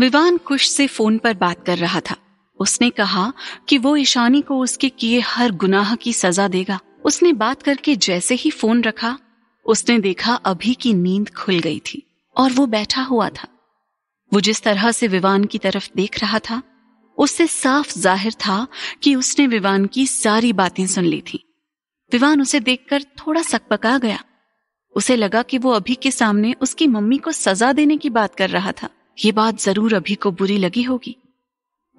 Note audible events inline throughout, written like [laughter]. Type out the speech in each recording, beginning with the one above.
विवान कुश से फोन पर बात कर रहा था उसने कहा कि वो ईशानी को उसके किए हर गुनाह की सजा देगा उसने बात करके जैसे ही फोन रखा उसने देखा अभी की नींद खुल गई थी और वो बैठा हुआ था वो जिस तरह से विवान की तरफ देख रहा था उससे साफ जाहिर था कि उसने विवान की सारी बातें सुन ली थी विवान उसे देखकर थोड़ा सकपका गया उसे लगा कि वो अभी के सामने उसकी मम्मी को सजा देने की बात कर रहा था ये बात जरूर अभी को बुरी लगी होगी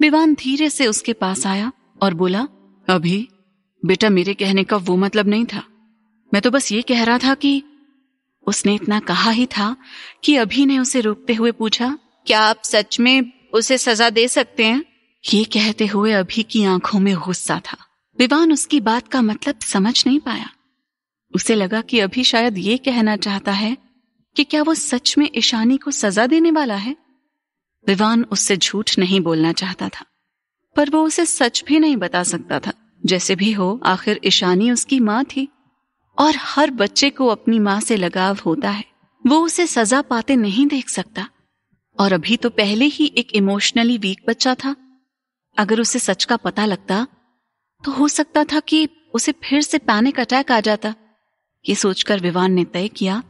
विवान धीरे से उसके पास आया और बोला अभी बेटा मेरे कहने का वो मतलब नहीं था मैं तो बस ये कह रहा था कि उसने इतना कहा ही था कि अभी ने उसे रोकते हुए पूछा क्या आप सच में उसे सजा दे सकते हैं ये कहते हुए अभी की आंखों में गुस्सा था विवान उसकी बात का मतलब समझ नहीं पाया उसे लगा कि अभी शायद ये कहना चाहता है कि क्या वो सच में ईशानी को सजा देने वाला है विवान उससे झूठ नहीं बोलना चाहता था पर वो उसे सच भी नहीं बता सकता था जैसे भी हो आखिर ईशानी उसकी माँ थी और हर बच्चे को अपनी माँ से लगाव होता है वो उसे सजा पाते नहीं देख सकता और अभी तो पहले ही एक इमोशनली वीक बच्चा था अगर उसे सच का पता लगता तो हो सकता था कि उसे फिर से पैनिक अटैक आ जाता ये सोचकर विवान ने तय किया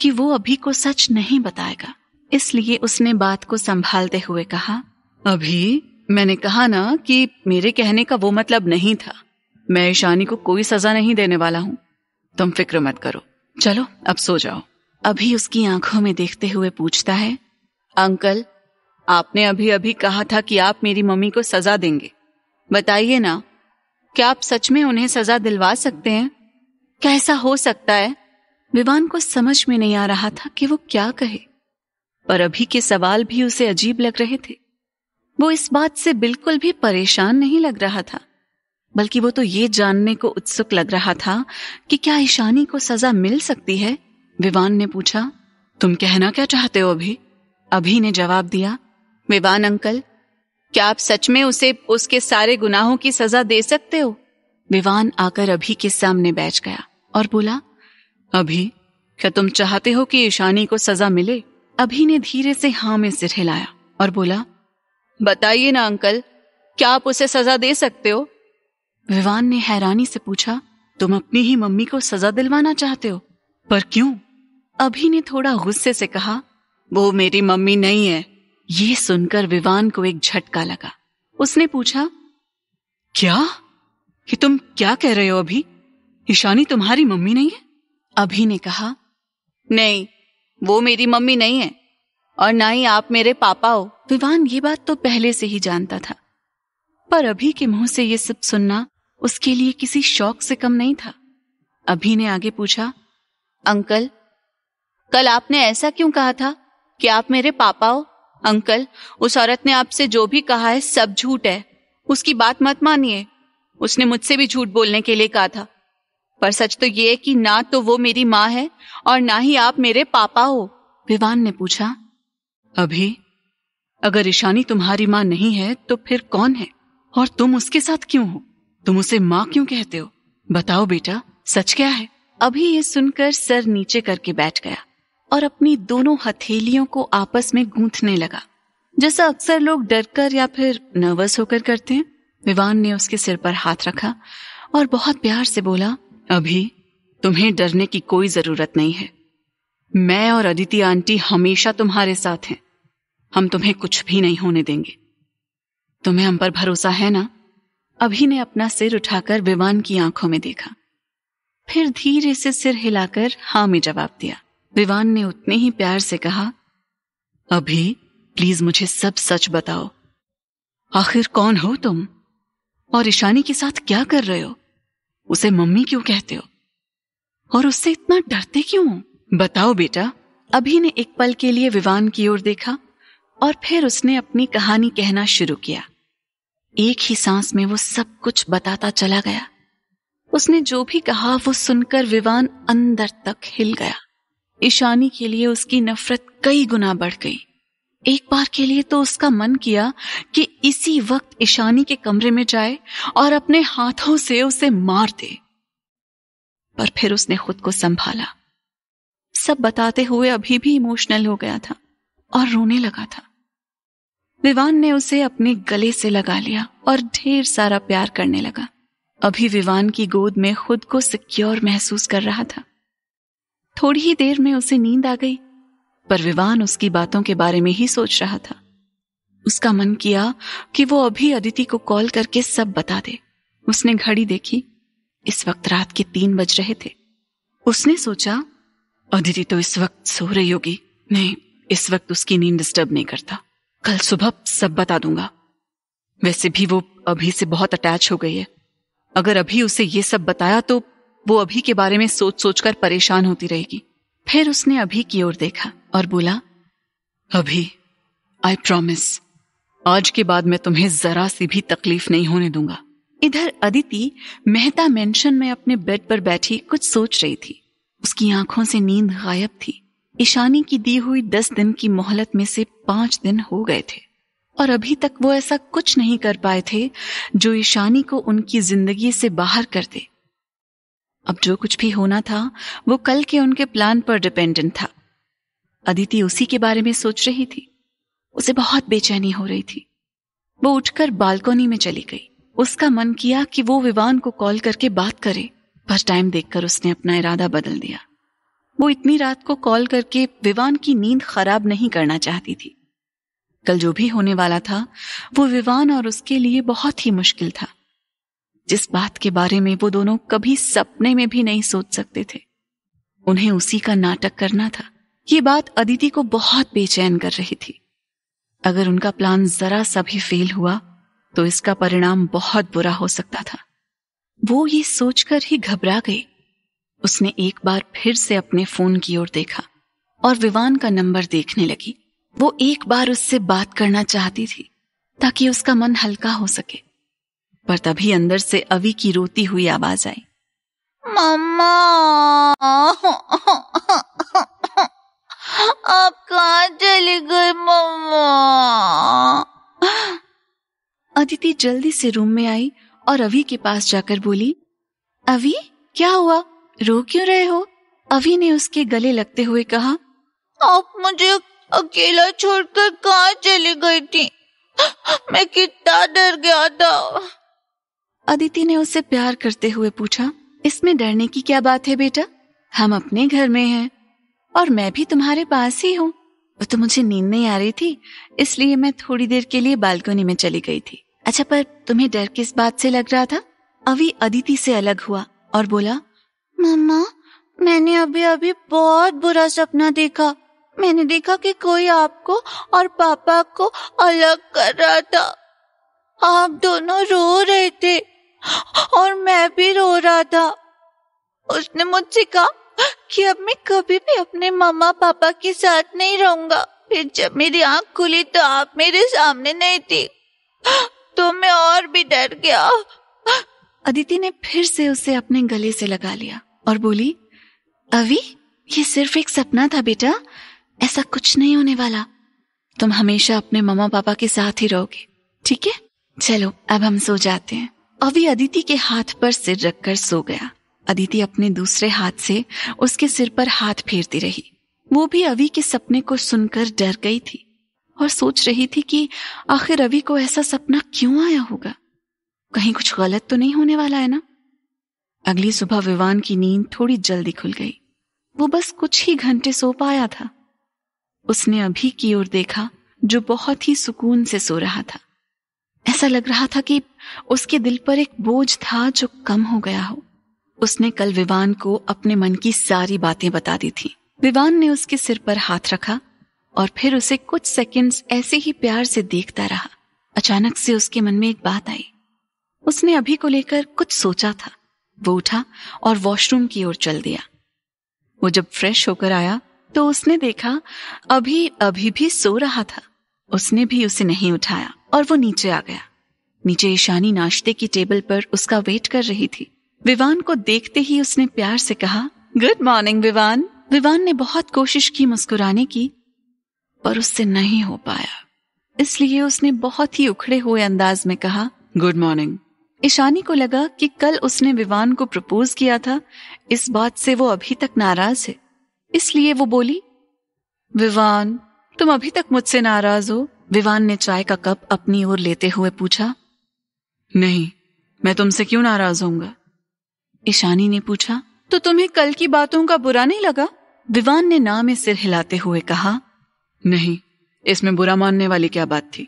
कि वो अभी को सच नहीं बताएगा इसलिए उसने बात को संभालते हुए कहा अभी मैंने कहा ना कि मेरे कहने का वो मतलब नहीं था मैं ईशानी को कोई सजा नहीं देने वाला हूँ तुम फिक्र मत करो चलो अब सो जाओ अभी उसकी आंखों में देखते हुए पूछता है अंकल आपने अभी अभी कहा था कि आप मेरी मम्मी को सजा देंगे बताइए ना क्या आप सच में उन्हें सजा दिलवा सकते हैं कैसा हो सकता है विवान को समझ में नहीं आ रहा था कि वो क्या कहे पर अभी के सवाल भी उसे अजीब लग रहे थे वो इस बात से बिल्कुल भी परेशान नहीं लग रहा था बल्कि वो तो ये जानने को उत्सुक लग रहा था कि क्या ईशानी को सजा मिल सकती है विवान ने पूछा तुम कहना क्या चाहते हो अभी अभी ने जवाब दिया विवान अंकल क्या आप सच में उसे उसके सारे गुनाहों की सजा दे सकते हो विवान आकर अभी के सामने बैठ गया और बोला अभी क्या तुम चाहते हो कि ईशानी को सजा मिले अभी ने धीरे से हाँ में सिर हिलाया और बोला बताइए ना अंकल क्या आप उसे सजा दे सकते हो विवान ने हैरानी से पूछा तुम अपनी ही मम्मी को सजा दिलवाना चाहते हो पर क्यों अभी ने थोड़ा गुस्से से कहा वो मेरी मम्मी नहीं है ये सुनकर विवान को एक झटका लगा उसने पूछा क्या कि तुम क्या कह रहे हो अभी ईशानी तुम्हारी मम्मी नहीं है अभी ने कहा नहीं वो मेरी मम्मी नहीं है और ना ही आप मेरे पापा हो विवान ये बात तो पहले से ही जानता था पर अभी के मुंह से ये सब सुनना उसके लिए किसी शौक से कम नहीं था अभी ने आगे पूछा अंकल कल आपने ऐसा क्यों कहा था कि आप मेरे पापा हो अंकल उस औरत ने आपसे जो भी कहा है सब झूठ है उसकी बात मत मानिए उसने मुझसे भी झूठ बोलने के लिए कहा था पर सच तो ये है कि ना तो वो मेरी माँ है और ना ही आप मेरे पापा हो विवान ने पूछा अभी अगर ईशानी तुम्हारी माँ नहीं है तो फिर कौन है और तुम उसके साथ क्यों हो तुम उसे माँ क्यों कहते हो बताओ बेटा सच क्या है अभी ये सुनकर सर नीचे करके बैठ गया और अपनी दोनों हथेलियों को आपस में गूंथने लगा जैसा अक्सर लोग डरकर या फिर नर्वस होकर करते हैं विवान ने उसके सिर पर हाथ रखा और बहुत प्यार से बोला अभी तुम्हें डरने की कोई जरूरत नहीं है मैं और अदिति आंटी हमेशा तुम्हारे साथ हैं हम तुम्हें कुछ भी नहीं होने देंगे तुम्हें हम पर भरोसा है ना अभी ने अपना सिर उठाकर विमान की आंखों में देखा फिर धीरे से सिर हिलाकर हा में जवाब दिया विवान ने उतने ही प्यार से कहा अभी प्लीज मुझे सब सच बताओ आखिर कौन हो तुम और ईशानी के साथ क्या कर रहे हो उसे मम्मी क्यों कहते हो और उससे इतना डरते क्यों बताओ बेटा अभी ने एक पल के लिए विवान की ओर देखा और फिर उसने अपनी कहानी कहना शुरू किया एक ही सांस में वो सब कुछ बताता चला गया उसने जो भी कहा वो सुनकर विवान अंदर तक हिल गया ईशानी के लिए उसकी नफरत कई गुना बढ़ गई एक बार के लिए तो उसका मन किया कि इसी वक्त ईशानी के कमरे में जाए और अपने हाथों से उसे मार दे पर फिर उसने खुद को संभाला सब बताते हुए अभी भी इमोशनल हो गया था और रोने लगा था विवान ने उसे अपने गले से लगा लिया और ढेर सारा प्यार करने लगा अभी विवान की गोद में खुद को सिक्योर महसूस कर रहा था थोड़ी ही देर में उसे नींद आ गई पर विवान उसकी बातों के बारे में ही सोच रहा था उसका मन किया कि वो अभी अदिति को कॉल करके सब बता दे उसने घड़ी देखी इस वक्त रात के तीन बज रहे थे उसने सोचा अदिति तो इस वक्त सो रही होगी नहीं इस वक्त उसकी नींद डिस्टर्ब नहीं करता कल सुबह सब बता दूंगा वैसे भी वो अभी से बहुत अटैच हो गई है अगर अभी उसे ये सब बताया तो वो अभी के बारे में सोच सोचकर परेशान होती रहेगी फिर उसने अभी की ओर देखा और बोला अभी आई प्रॉमिस आज के बाद मैं तुम्हें जरा सी भी तकलीफ नहीं होने दूंगा इधर अदिति मेहता मेंशन में अपने बेड पर बैठी कुछ सोच रही थी उसकी आंखों से नींद गायब थी ईशानी की दी हुई दस दिन की मोहलत में से पांच दिन हो गए थे और अभी तक वो ऐसा कुछ नहीं कर पाए थे जो ईशानी को उनकी जिंदगी से बाहर कर दे अब जो कुछ भी होना था वो कल के उनके प्लान पर डिपेंडेंट था अदिति उसी के बारे में सोच रही थी उसे बहुत बेचैनी हो रही थी वो उठकर बालकोनी में चली गई उसका मन किया कि वो विवान को कॉल करके बात करे पर टाइम देखकर उसने अपना इरादा बदल दिया वो इतनी रात को कॉल करके विवान की नींद खराब नहीं करना चाहती थी कल जो भी होने वाला था वो विवान और उसके लिए बहुत ही मुश्किल था जिस बात के बारे में वो दोनों कभी सपने में भी नहीं सोच सकते थे उन्हें उसी का नाटक करना था ये बात अदिति को बहुत बेचैन कर रही थी अगर उनका प्लान जरा सा भी फेल हुआ तो इसका परिणाम बहुत बुरा हो सकता था वो ये सोचकर ही घबरा गई उसने एक बार फिर से अपने फोन की ओर देखा और विवान का नंबर देखने लगी वो एक बार उससे बात करना चाहती थी ताकि उसका मन हल्का हो सके पर तभी अंदर से अवि की रोती हुई आवाज आई मम्मा आप कहा चले गए मम्मा अदिति जल्दी से रूम में आई और अभी के पास जाकर बोली अभी क्या हुआ रो क्यों रहे हो अभी ने उसके गले लगते हुए कहा आप मुझे अकेला छोड़कर कहा चली गई थी मैं कितना डर गया था अदिति ने उसे प्यार करते हुए पूछा इसमें डरने की क्या बात है बेटा हम अपने घर में हैं और मैं भी तुम्हारे पास ही हूँ वो तो मुझे नींद नहीं आ रही थी इसलिए मैं थोड़ी देर के लिए बालकोनी में चली गई थी अच्छा पर तुम्हें डर किस बात से लग रहा था अभी अदिति से अलग हुआ और बोला मम्मा मैंने अभी अभी बहुत बुरा सपना देखा मैंने देखा कि कोई आपको और पापा को अलग कर रहा था आप दोनों रो रहे थे और मैं भी रो रहा था उसने मुझसे कहा कि अब मैं कभी भी अपने मामा पापा के साथ नहीं रहूंगा फिर जब मेरी आंख खुली तो आप मेरे सामने नहीं थी तो मैं और भी डर गया अदिति ने फिर से उसे अपने गले से लगा लिया और बोली अभी ये सिर्फ एक सपना था बेटा ऐसा कुछ नहीं होने वाला तुम हमेशा अपने मम्मा पापा के साथ ही रहोगे ठीक है चलो अब हम सो जाते हैं अभी अदिति के हाथ पर सिर रखकर सो गया अदिति अपने दूसरे हाथ से उसके सिर पर हाथ फेरती रही वो भी अवि के सपने को सुनकर डर गई थी और सोच रही थी कि आखिर अवि को ऐसा सपना क्यों आया होगा कहीं कुछ गलत तो नहीं होने वाला है ना अगली सुबह विवान की नींद थोड़ी जल्दी खुल गई वो बस कुछ ही घंटे सो पाया था उसने अभी की ओर देखा जो बहुत ही सुकून से सो रहा था ऐसा लग रहा था कि उसके दिल पर एक बोझ था जो कम हो गया हो उसने कल विवान को अपने मन की सारी बातें बता दी थी विवान ने उसके सिर पर हाथ रखा और फिर उसे कुछ सेकंड्स ऐसे ही प्यार से देखता रहा अचानक से उसके मन में एक बात आई उसने अभी को लेकर कुछ सोचा था वो उठा और वॉशरूम की ओर चल दिया वो जब फ्रेश होकर आया तो उसने देखा अभी अभी भी सो रहा था उसने भी उसे नहीं उठाया और वो नीचे आ गया नीचे ईशानी नाश्ते की टेबल पर उसका वेट कर रही थी विवान को देखते ही उसने प्यार से कहा गुड मॉर्निंग विवान विवान ने बहुत कोशिश की मुस्कुराने की पर उससे नहीं हो पाया इसलिए उसने बहुत ही उखड़े हुए अंदाज में कहा गुड मॉर्निंग ईशानी को लगा कि कल उसने विवान को प्रपोज किया था इस बात से वो अभी तक नाराज है इसलिए वो बोली विवान तुम अभी तक मुझसे नाराज हो विवान ने चाय का कप अपनी ओर लेते हुए पूछा नहीं मैं तुमसे क्यों नाराज होऊंगा ईशानी ने पूछा तो तुम्हें कल की बातों का बुरा नहीं लगा दीवान ने ना में सिर हिलाते हुए कहा नहीं इसमें बुरा मानने वाली क्या बात थी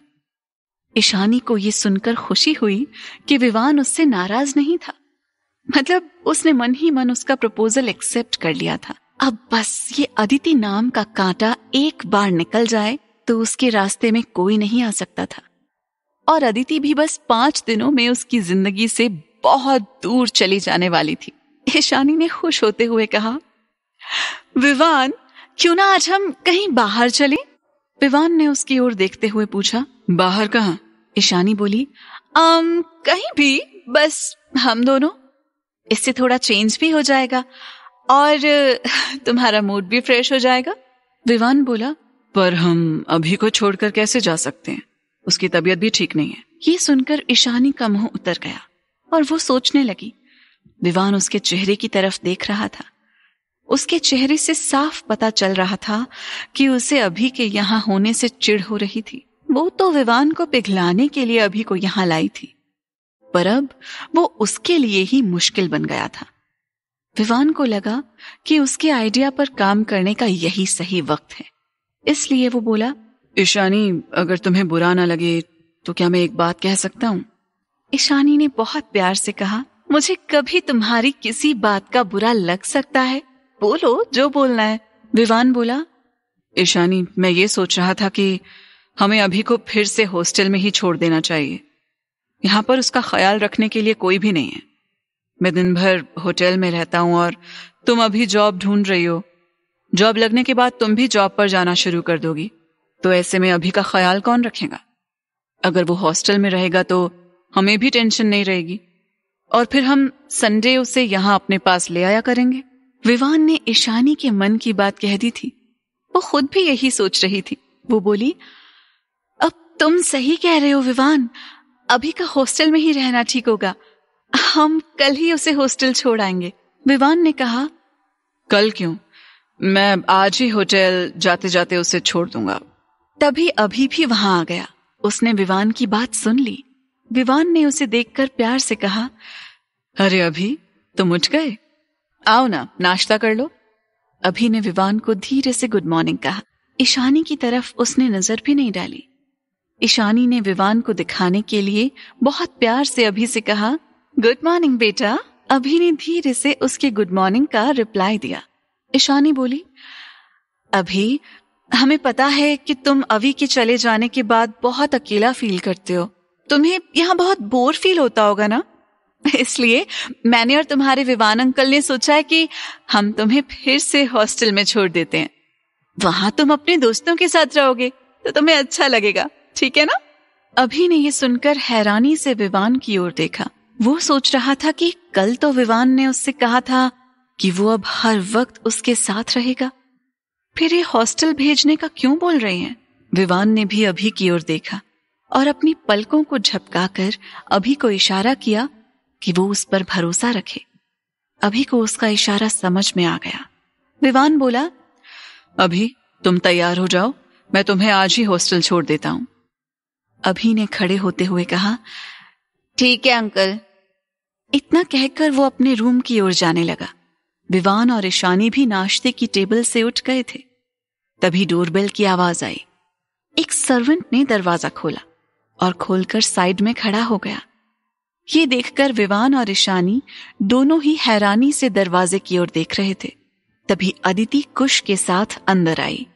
ईशानी को यह सुनकर खुशी हुई कि विवान उससे नाराज नहीं था मतलब उसने मन ही मन उसका प्रपोजल एक्सेप्ट कर लिया था अब बस ये अदिति नाम का कांटा एक बार निकल जाए तो उसके रास्ते में कोई नहीं आ सकता था और अदिति भी बस पांच दिनों में उसकी जिंदगी से बहुत दूर चली जाने वाली थी ईशानी ने खुश होते हुए कहा विवान क्यों ना आज हम कहीं बाहर चले विवान ने उसकी ओर देखते हुए पूछा बाहर कहा ईशानी बोली अम कहीं भी बस हम दोनों इससे थोड़ा चेंज भी हो जाएगा और तुम्हारा मूड भी फ्रेश हो जाएगा विवान बोला पर हम अभी को छोड़कर कैसे जा सकते हैं उसकी तबीयत भी ठीक नहीं है ये सुनकर ईशानी का मुंह उतर गया और वो सोचने लगी विवान उसके चेहरे की तरफ देख रहा था उसके चेहरे से साफ पता चल रहा था कि उसे अभी के यहां होने से चिढ़ हो रही थी वो तो विवान को पिघलाने के लिए अभी को यहां लाई थी पर अब वो उसके लिए ही मुश्किल बन गया था विवान को लगा कि उसके आइडिया पर काम करने का यही सही वक्त है इसलिए वो बोला ईशानी अगर तुम्हें बुरा ना लगे तो क्या मैं एक बात कह सकता हूं ईशानी ने बहुत प्यार से कहा मुझे कभी तुम्हारी किसी बात का बुरा लग सकता है बोलो जो बोलना है विवान बोला ईशानी मैं ये सोच रहा था कि हमें अभी को फिर से हॉस्टल में ही छोड़ देना चाहिए यहाँ पर उसका ख्याल रखने के लिए कोई भी नहीं है मैं दिन भर होटल में रहता हूँ और तुम अभी जॉब ढूंढ रही हो जॉब लगने के बाद तुम भी जॉब पर जाना शुरू कर दोगी तो ऐसे में अभी का ख्याल कौन रखेगा अगर वो हॉस्टल में रहेगा तो हमें भी टेंशन नहीं रहेगी और फिर हम संडे उसे यहां अपने पास ले आया करेंगे विवान ने ईशानी के मन की बात कह दी थी वो खुद भी यही सोच रही थी वो बोली अब तुम सही कह रहे हो विवान अभी का हॉस्टल में ही रहना ठीक होगा हम कल ही उसे हॉस्टल छोड़ आएंगे विवान ने कहा कल क्यों मैं आज ही होटल जाते जाते उसे छोड़ दूंगा तभी अभी भी वहां आ गया उसने विवान की बात सुन ली विवान ने उसे देखकर प्यार से कहा अरे अभी तुम उठ गए आओ ना नाश्ता कर लो अभी ने विवान को धीरे से गुड मॉर्निंग कहा ईशानी की तरफ उसने नजर भी नहीं डाली ईशानी ने विवान को दिखाने के लिए बहुत प्यार से अभी से कहा गुड मॉर्निंग बेटा अभी ने धीरे से उसके गुड मॉर्निंग का रिप्लाई दिया ईशानी बोली अभी हमें पता है कि तुम अभी के चले जाने के बाद बहुत अकेला फील करते हो तुम्हें यहाँ बहुत बोर फील होता होगा ना [laughs] इसलिए मैंने और तुम्हारे विवान अंकल ने सोचा है कि हम तुम्हें फिर से हॉस्टल में छोड़ देते हैं वहां तुम अपने दोस्तों के साथ रहोगे तो तुम्हें अच्छा लगेगा ठीक है ना अभी ने यह सुनकर हैरानी से विवान की ओर देखा वो सोच रहा था कि कल तो विवान ने उससे कहा था कि वो अब हर वक्त उसके साथ रहेगा फिर ये हॉस्टल भेजने का क्यों बोल रहे हैं विवान ने भी अभी की ओर देखा और अपनी पलकों को झपकाकर अभी को इशारा किया कि वो उस पर भरोसा रखे अभी को उसका इशारा समझ में आ गया विवान बोला अभी तुम तैयार हो जाओ मैं तुम्हें आज ही हॉस्टल छोड़ देता हूं अभी ने खड़े होते हुए कहा ठीक है अंकल इतना कहकर वो अपने रूम की ओर जाने लगा विवान और ईशानी भी नाश्ते की टेबल से उठ गए थे तभी डोरबेल की आवाज आई एक सर्वेंट ने दरवाजा खोला और खोलकर साइड में खड़ा हो गया ये देखकर विवान और ईशानी दोनों ही हैरानी से दरवाजे की ओर देख रहे थे तभी अदिति कुश के साथ अंदर आई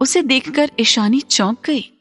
उसे देखकर ईशानी चौंक गई